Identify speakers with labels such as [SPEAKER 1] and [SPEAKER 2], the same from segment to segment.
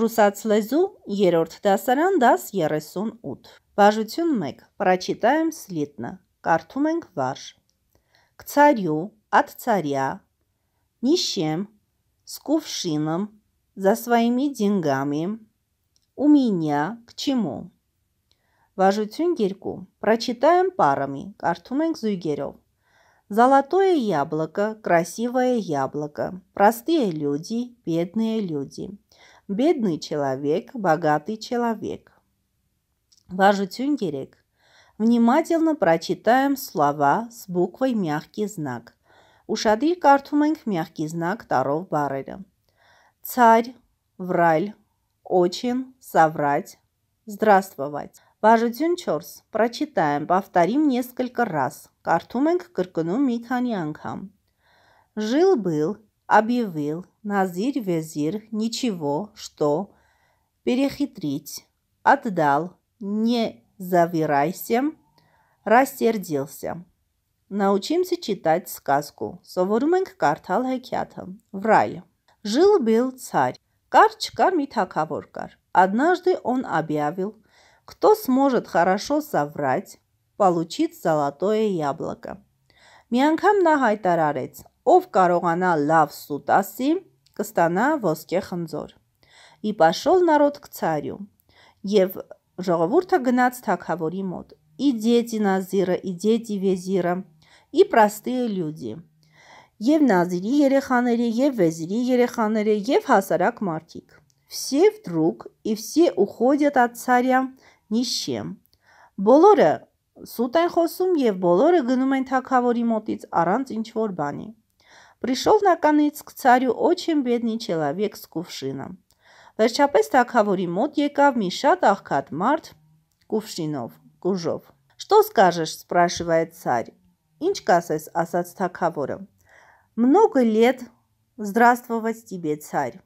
[SPEAKER 1] Ռուսաց լեզու երրորդ դասարան դաս 38։ Բաժություն 1։ Прочитаем слитно. Կարդում ենք վարժ։ К царю, от царя, нищим, с кувшином, за своими деньгами, у меня к чему. Важություն 2. Прочитаем парами. Կարդում ենք զույգերով։ Золотое яблоко, красивое яблоко, простые люди, бедные люди – Бедный человек, богатый человек. Важу Тюнгерек. Внимательно прочитаем слова с буквой «мягкий знак». Ուշադրի картуменг мягкий знак таров բառերը։ Царь, враль, очень, соврать, здравствовать. Բաժություն 4. Прочитаем, повторим несколько раз։ Картуменг ենք կրկնում жил Жил-был объявил назир везир ничего, что перехитрить, отдал, не завирайся, рассердился. Научимся читать сказку. Սովորում картал հեքիաթը. Враль. Жил-был царь. Карч кармит Однажды он объявил, кто сможет хорошо соврать, получит золотое яблоко. Միանգամ նա հայտարարեց. Ով կարողանա լավ սուտ ասի, կստանա ոսկե խնձոր։ И пошел народ к царю. Եվ ժողովուրդը գնաց թագավորի մոտ։ И дети Назира, и дети Везира, и простые люди։ Եվ Նազիրի երեխաները, եւ Վեզիրի երեխաները, եւ հասարակ մարդիկ։ Все вдруг и все уходят от царя ни с чем։ Բոլորը սուտ են խոսում եւ բոլորը գնում են թակավորի մոտից առանց ինչ որ բանի։ Пришел, наконец, к царю очень бедный человек с կուֆշինում։ Վերջապես թագավորի մոտ եկավ մի շատ աղքատ մարդ կուֆշինով, գուժով։ «Что скажешь?» – спрашивает царь. «Ինչ կասես?» – ասաց թագավորը։ «Много лет здравствовать тебе, царь»։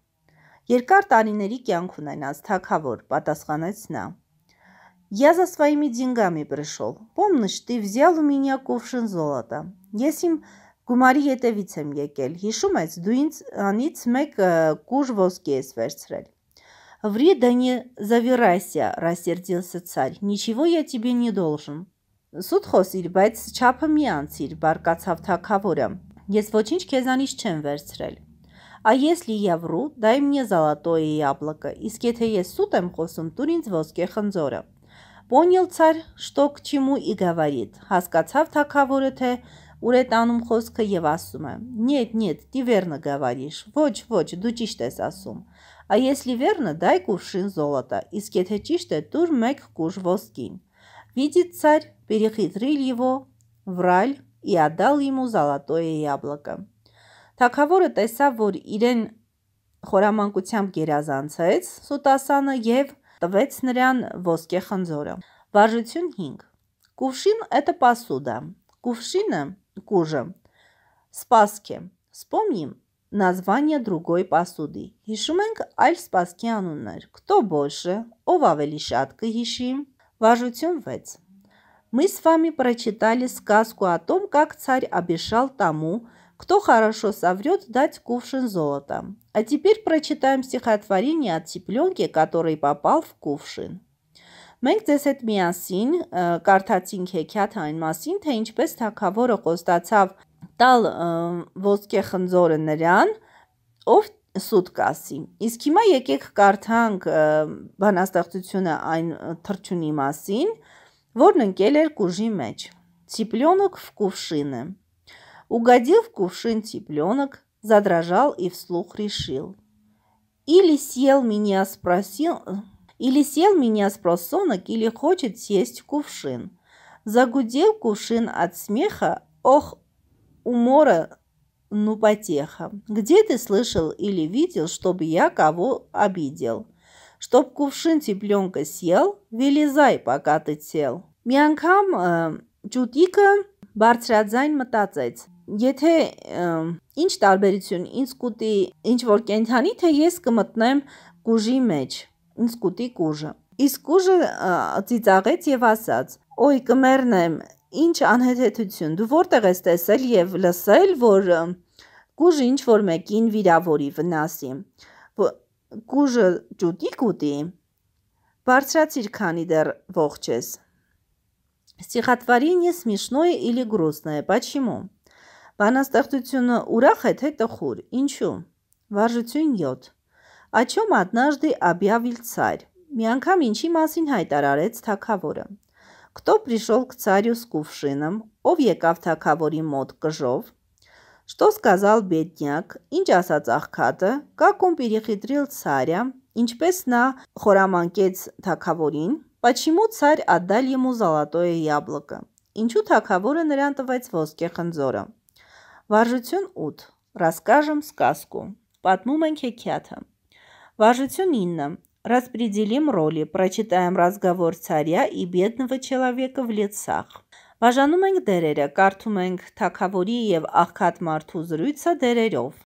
[SPEAKER 1] Երկար տարիների կյանք ունենաս թագավոր, պատասխանեց նա։ Я за своими деньгами пришел. Помнишь, ты взял у меня кувшин золота. Я им Գումարի հետևից եմ եկել։ Հիշում ես, դու ինձ անից մեկ կուժ ոսկի ես վերցրել։ Вреда не завирайся, рассердился царь. Ничего я тебе не должен։ Սուտ խոսիր, բայց չափը մի անցիր, բարկացավ թակավորը։ Ես ոչինչ քեզանից չեմ վերցրել։ А если я вру, дай мне золотое яблоко. Իսկ եթե ես սուտ եմ խոսում, տուր ինձ ոսկե խնձորը։ Понял царь, что к чему и говорит։ Հասկացավ թակավորը, թե ուր է տանում խոսքը եւ ասում է. «Нет, нет, ты верно говоришь. Ոչ, ոչ, դու ճիշտ ես ասում»։ А если верно, дай кувшин золота. Իսկ եթե ճիշտ է, դուր մեկ կուժ ոսկին։ Видит царь, перехитрил его враль и отдал ему золотое яблоко։ Թագավորը տեսավ, որ իրեն խորամանկությամբ գերազանցեց սուտասանը եւ տվեց նրան ոսկե խնձորը։ Վարժություն 5։ Кувшин это посуда. Кувшинը кожа. спаски. Вспомним название другой посуды։ Հիշում ենք այլ սպասքի Кто больше, ով ավելի շատ կհիշի։ Важություն мы с вами прочитали сказку о том, как царь обещал тому, кто хорошо соврет, дать кувшин золота. А теперь прочитаем стихотворение от тепленки, который попал в кувшин. Մենք ձեզ հետ միասին կարդացինք հեքիաթ այն մասին, թե ինչպես թակավորը խոստացավ տալ ոսկե խնձորը նրան, ով սուտ կասի։ Իսկ հիմա եկեք կարդանք բանաստեղծությունը այն թրջունի մասին, որն ընկել էր կուժի մեջ։ Цыпленок в кувшины. Угодил в кувшин цыпленок, задрожал и вслух решил. Или съел меня, спросил, или сел меня с просонок, или хочет съесть кувшин. Загудел кувшин от смеха, ох, умора, ну потеха. Где ты слышал или видел, чтобы я кого обидел? Чтоб кувшин тепленко сел, вылезай, пока ты тел. Մի անգամ ջուտիկը բարձրաձայն մտածեց. Եթե ինչ э, տարբերություն ինձ կուտի ինչ որ կենթանի, թե ես կմտնեմ գուժի մեջ ընսկուտի կուժը։ Իսկ կուժը ծիծաղեց եւ ասաց. «Օй, կմեռնեմ, ինչ անհեթեթություն։ Դու որտեղ ես տեսել եւ լսել, որ կուժը ինչ որ մեկին վիրավորի վնասի»։ Կուժը ճուտի կուտի։ Բարձրացիր, քանի դեռ ողջ ես։ Ստիխատվարին ես միշնոյ իլի գրուսնը է, պաչիմու։ Բանաստեղծությունը ուրախ է, թե տխուր, ինչու։ Վարժություն 7 Աչոմ ատնաժդի объявил царь։ Մի անգամ ինչի մասին հայտարարեց թակավորը։ Кто пришел к царю с кувшином, ով եկավ թակավորի մոտ կժով։ Что сказал бедняк, ինչ ասաց աղքատը, как он перехитрил царя, ինչպես նա խորամանկեց թակավորին, почему царь отдал ему золотое яблоко։ Ինչու թակավորը նրան տվեց ոսկե խնձորը։ Վարժություն 8. Расскажем сказку։ Պատմում ենք հեքիաթը։ Важություն 9. Распределим роли. Прочитаем разговор царя и бедного человека в лицах. Բաժանում ենք դերերը, կարդում ենք թակավորի եւ աղքատ մարդու զրույցը դերերով։